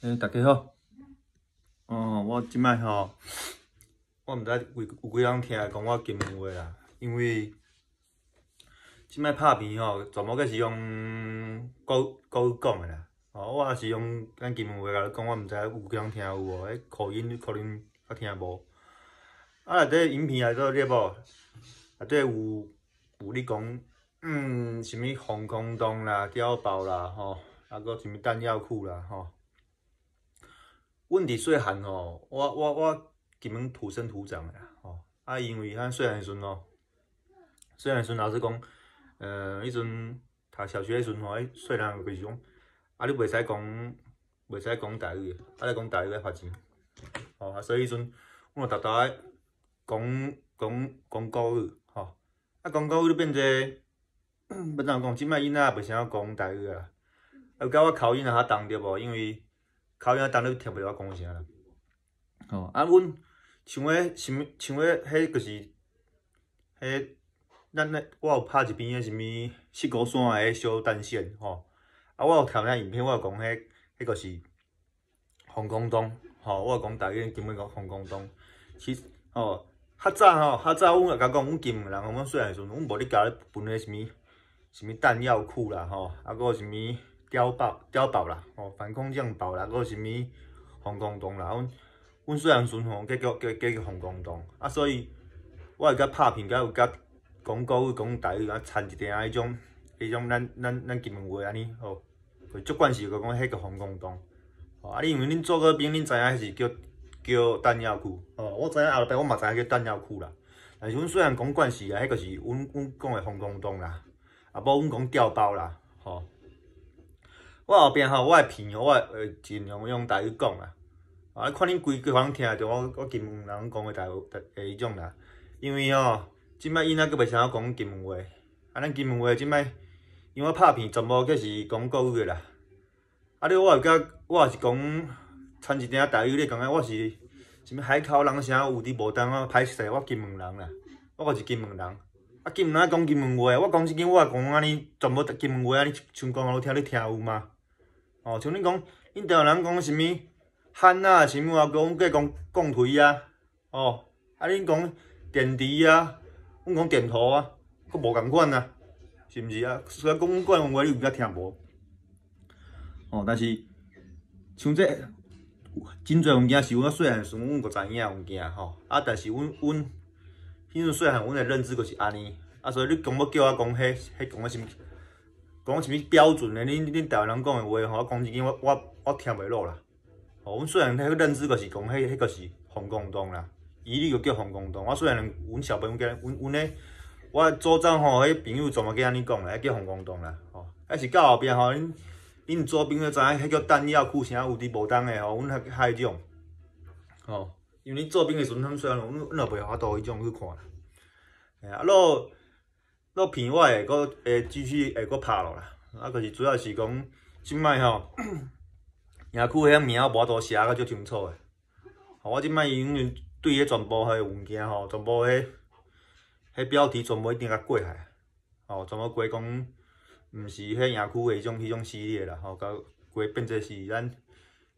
诶，大家好。哦，我即摆吼，我毋知有有几人听讲我金门话啦。因为即摆拍片吼，全部计是用国国语讲诶啦。哦，我也是用咱金门话甲你讲。我毋知有几人听有无？迄口音可能较听无。啊，内底影片也做摄无，啊，内底有有你讲嗯，啥物防空洞啦、碉堡啦，吼，啊，搁啥物弹药库啦，吼。阮伫细汉吼，我我我根本土生土长诶，吼！啊，因为咱细汉时阵吼，细汉时阵老师讲，呃，迄阵读小学时阵，吼，细汉就是讲，啊，你袂使讲，袂使讲台语，啊，你讲台语要罚钱，吼！啊，所以迄阵我逐爱讲讲讲国语，吼！啊，讲国语就变做，要 怎讲？即摆囡仔也袂啥讲台语啊，啊，甲我口音也较重着无？因为口音啊，当你听不到我讲啥啦。吼，啊，阮像个什，像个迄，就是，迄，咱咧，我有拍一片个什么《四国山》个小单线，吼。啊，我有挑些影片，我有讲迄，迄个是防空洞，吼，我有讲大概金本讲防空洞。其，实哦，较早吼，较早，阮也甲讲，阮金门人，阮细汉时阵，阮无咧家咧分个什么，什么弹药库啦，吼，啊，有啥物？碉堡、碉堡啦！吼，反恐降堡啦，搁啥物防空洞啦。阮阮细汉阵吼，计叫叫叫叫防空洞。啊，所以我会甲拍片，甲有甲讲古语、讲台语，啊掺一点仔迄种、迄种咱咱咱金门话安尼吼。做惯事个讲，迄个防空洞。吼，啊，因为恁做过兵，恁知影是叫叫弹药库。哦，我知影后壁，我嘛知影叫弹药库啦。但是阮细汉讲惯势啊，迄个是阮阮讲个防空洞啦。啊，无阮讲碉堡啦，吼。我后边吼，我诶片哦，我会尽量用台语讲啦。啊，看恁规规拢听着，我我金门人讲诶台台诶迄种啦。因为吼，即摆囡仔阁袂啥讲金门话，啊，咱金门话即摆，因为我拍片全部计是讲国语诶啦。啊，你我甲我也是讲掺一点台语，你感觉我是啥物海口人啥有伫无当啊？歹势，我金门人啦，我个是金门人。啊，金门人讲金门话，我讲即间我也讲安尼，全部台金门话安尼，像讲安听，你听有吗？哦，像恁讲，恁台湾人讲什么汉啊、什么啊，哥，阮计讲讲腿啊。哦，啊，恁讲电池啊，阮讲电池啊，佫无共款啊，是毋是啊？所以讲，阮讲的话，你有甲听无？哦，但是像这真侪物件，是阮细汉时，阵，阮佫知影物件吼。啊，但是，阮，阮，迄阵细汉，阮的认知就是安尼。啊，所以你讲要叫我讲迄，迄讲个什么？讲什么标准的？恁恁台湾人讲的话吼，我讲一句，我我我听袂落啦。哦，阮虽然迄个认知就是讲，迄迄个是防空洞啦，伊哩又叫防空洞。我虽然，阮小朋友叫，阮阮嘞，我组长吼，迄朋友全部皆安尼讲啦，迄叫防空洞啦。哦，还是到后壁吼，恁恁做兵诶知影，迄叫弹药库啥有滴无当的吼，阮遐迄迄种哦，因为恁做兵诶时阵，他们虽然，阮阮老爸晓多迄种去看啦。哎，阿咯。个片我会过会继续会过拍落啦，啊，着是主要是讲，即摆吼，野区遐名无多写较足清楚个，我即摆已经对遐全部遐物件吼，全部遐遐标题全部一定甲改下，吼，全部改讲，毋是遐野区个种迄种系列啦，吼，甲改变作是咱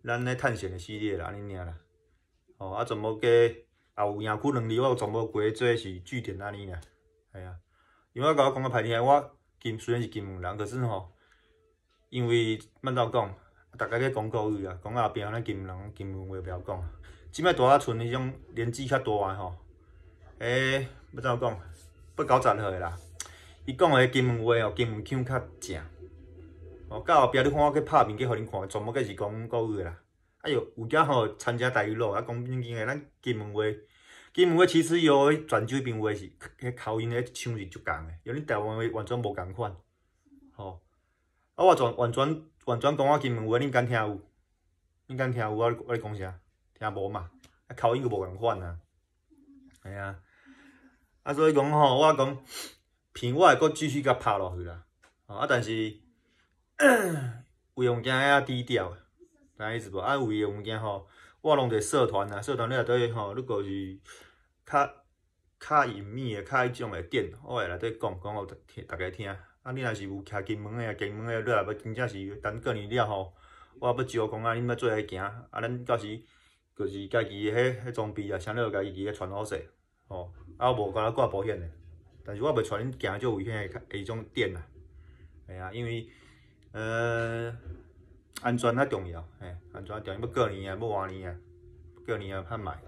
咱个探险个系列啦，安尼尔啦，吼，啊全部改也有野区两字，我全部改做是据点安尼啦，系啊。因为我刚刚拍进来，我金虽然是金门人，可是吼，因为要怎讲，逐家皆讲国语啊，讲后边咱能金门人金门话袂晓讲。即卖大阿村迄种年纪较大诶吼，诶，要怎讲，八九十岁啦，伊讲个金门话吼，金门腔较正。哦，到后壁你看我去拍面去互恁看，全部计是讲国语诶啦。哎呦，有只吼参加台语路啊，讲因为咱金门话。金门话其实，伊诶泉州平话是，迄口音，迄唱是足共诶，因恁台湾话完全无共款，吼。啊，我全完全完全讲我金门话，恁敢听有？恁敢听有？我我咧讲啥？听无嘛？啊，口音佫无共款啊。系啊。啊，所以讲吼，我讲，平我会搁继续甲拍落去啦。吼，啊，但是，诶 物件要低调，影意思无？啊，有诶物件吼。我弄伫个社团啊，社团你内底吼，如果是较较隐秘诶，较迄种诶店，我会内底讲，讲互大家听。啊，你若是有徛金门诶，啊，金门诶，你也要真正是等过年了吼，我要招，讲啊，恁要做去行。啊，咱到时就是家己迄迄装备啊，先了家己个穿好势，吼，啊无敢若挂保险诶，但是我袂带恁行种危险个、迄种店啊，哎啊，因为呃。安全较重要，吓，安全重要。要过年啊，要换年啊，过年啊，拍卖，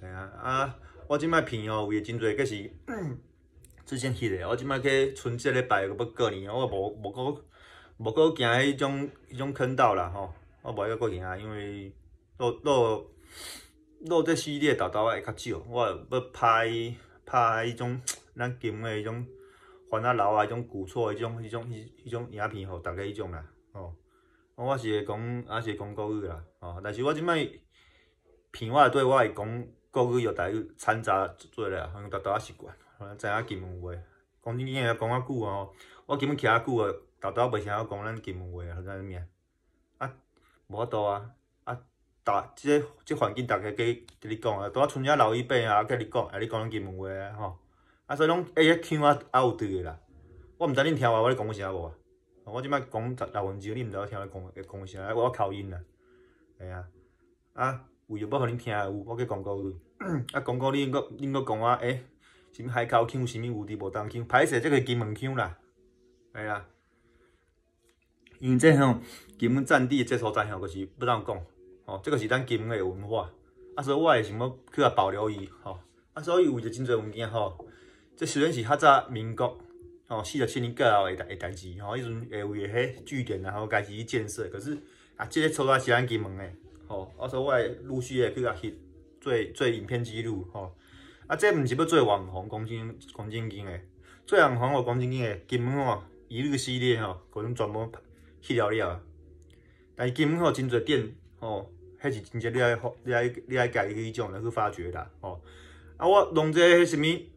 嘿啊！啊，我即摆片哦，有诶真侪计是之前翕个。我即摆去春节礼拜要过年，我无无够无够行迄种迄种坑道啦，吼！我无个过行，啊，因为路路落这系列豆豆会较少。我要拍拍迄种咱金诶迄种翻啊楼啊，迄种古厝，迄种迄种迄种影片，互大个迄种啦，吼。我是会讲，也是会讲国语啦，吼。但是我即摆平话对我会讲国语，又带去掺杂做咧，好像常常习惯。知影金门话，讲恁今日讲较久哦，我今日徛较久个，常常袂啥会讲咱金门话或者物啊，啊，无法度啊，啊，大即即环境，逐家计跟你讲，啊，拄仔剩长老伊爸啊，跟你讲，啊，你讲咱金门话啊，吼。啊，所以拢一日呛啊，还有伫个啦。我毋知恁听话，我咧讲个啥无？我即摆讲十六分钟，你毋知我听咧讲会讲啥？我口音啦，系啊，啊为着要互恁听有，我计讲告你。啊讲告你又搁，你搁讲我，诶，啥物海口腔，啥物有伫无当腔，歹势，即个金门腔啦，系啊。因为这吼金门占地这所在吼，就是要怎讲？哦，这个是咱金门个文化，啊，所以我会想要去啊保留伊，吼。啊，所以有着真侪物件，吼，这虽然是较早民国。哦，四十七年过后诶代诶代志，吼，迄阵会有迄个据点，然后家己去建设。可是啊，即个操作是咱金门诶，吼，我说我会陆续诶去甲翕做做影片记录，吼。啊，即毋是要做网红，讲真讲真经诶，做网红或光景景诶，金门吼一个系列吼，可能全部去了了。但是金门吼真侪店，吼，遐是真正你爱汝你爱你爱家己去种走，去发掘啦，吼。啊，我弄者遐啥物？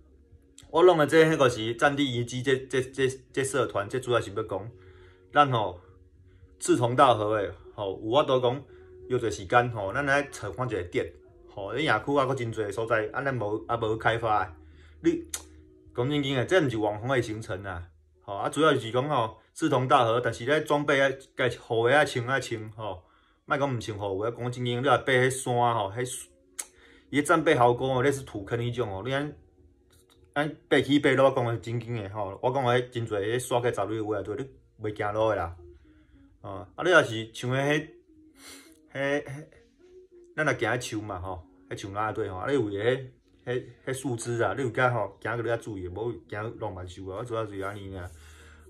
我弄的这迄个是战地遗迹，这这这这社团，这主要是要讲，咱吼志同道合的吼，有法都讲约做时间吼，咱来找看一个点吼，恁野区啊，佫真侪所在，啊，咱无也无开发。的，你讲真经的，这毋是网红的行程啦，吼啊，主要是讲吼志同道合，但是咧装备啊，该雨鞋穿啊穿吼，莫讲毋穿雨鞋。讲真经，你若爬迄山吼，迄伊战备壕沟吼，那是土坑迄种吼，你安。咱爬起爬落，讲个真紧个吼。我讲个，真侪迄山过十类个话，侪你袂行路个啦。哦，啊你也是像个迄迄迄，咱若行树嘛吼，迄树哪底吼？啊，你有个迄迄迄树枝啊？你有介吼，行个你较注意，无行乱蛮树啊，我主要是安尼个。啊，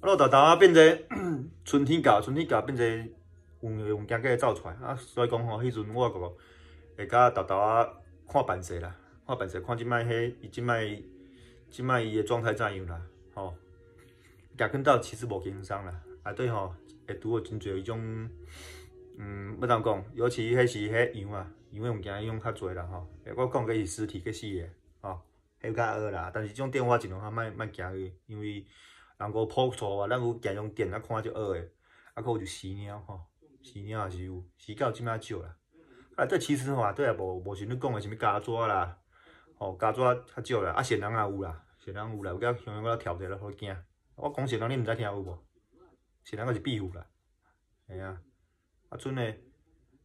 豆豆啊，变者 春天到，春天到变者有个物件计走出来。啊，所以讲吼，迄阵我个会甲豆豆啊看办事啦，看办事看即摆迄伊即摆。即卖伊嘅状态怎样啦？吼，夹近斗其实无经松啦，啊对吼会拄着真侪迄种，嗯，要怎讲？尤其迄是迄羊啊，羊嘅物件养较侪啦，吼。我讲个是尸体，个死个，吼，迄较恶啦。但是种电话尽量较莫莫行去，因为人个铺错啊，咱有行用电来看就恶个，啊，可有就死猫吼，死猫也是有，死狗即卖少啦。啊，这其实吼，啊，对也无无像你讲个啥物家猪啦，吼，家猪较少啦，啊，闲人也有啦。是人有啦，有甲乡下甲跳下了好惊。我讲蛇人你毋知听有无？是人个是庇护啦，吓啊！啊，剩个，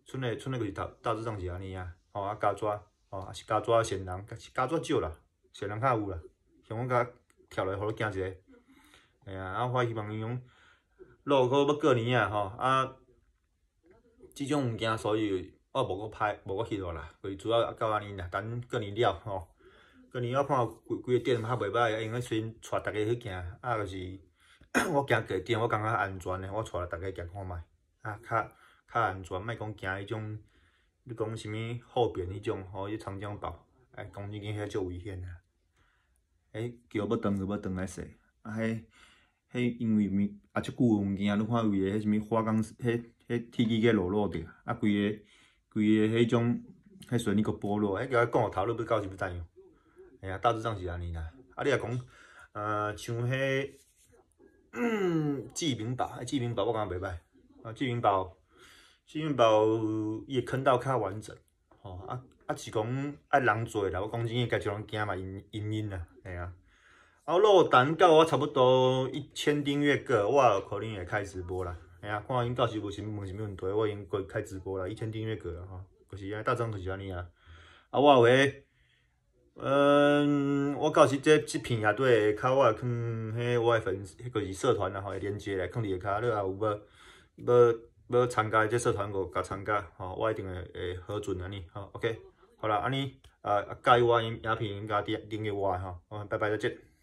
剩个，剩个就是大，大致上是安尼啊。吼，啊，家哦，吼，是家蛇，蛇人，是家纸少啦，蛇人较有啦。乡下甲跳落互好惊一下，吓啊！啊，我希望伊讲，路可要过年啊，吼啊，即种物件，所以我无搁拍，无搁去做啦，就主要到安尼啦。等过年了，吼。过年我看规规个店较袂否，用个先带大家去行，啊着是 我行过店，我感觉安全个，我带大家行看觅，啊较较安全，莫讲行迄种，你讲啥物后边迄种吼，去长江道，哎，讲起遐遐足危险个，迄桥要断就要断个势，啊迄迄因为物啊即久物件，你看有个迄啥物化工，迄迄铁机计落落着，啊规个规个迄种迄船你佫波落，迄叫伊讲个头，你欲到是欲怎样？系啊，大致上是安尼啦。啊，你若讲，呃，像迄，嗯，聚民宝，聚明宝我感觉袂歹。啊，聚民宝，聚民宝伊个坑道较完整，吼。啊，啊是讲爱人侪啦。我讲真个，家己拢惊嘛，因因因啦，系啊。啊，落单到我差不多一千订阅个，我有可能会开直播啦。系啊，看因到时有啥问啥物问题，我因过开直播啦，一千订阅个啦，吼。就是，大致上就是安尼啊。啊，我有、个。嗯，我到时这这片下底下骹，我也会放嘿，我的粉，迄个是社团的吼，链接来放你下骹。你也有要要要参加这社团，就加参加吼，我一定会会核准的呢。好，OK，好啦，安尼啊，介意我影片、影片加点订阅我吼，好，拜拜，再见。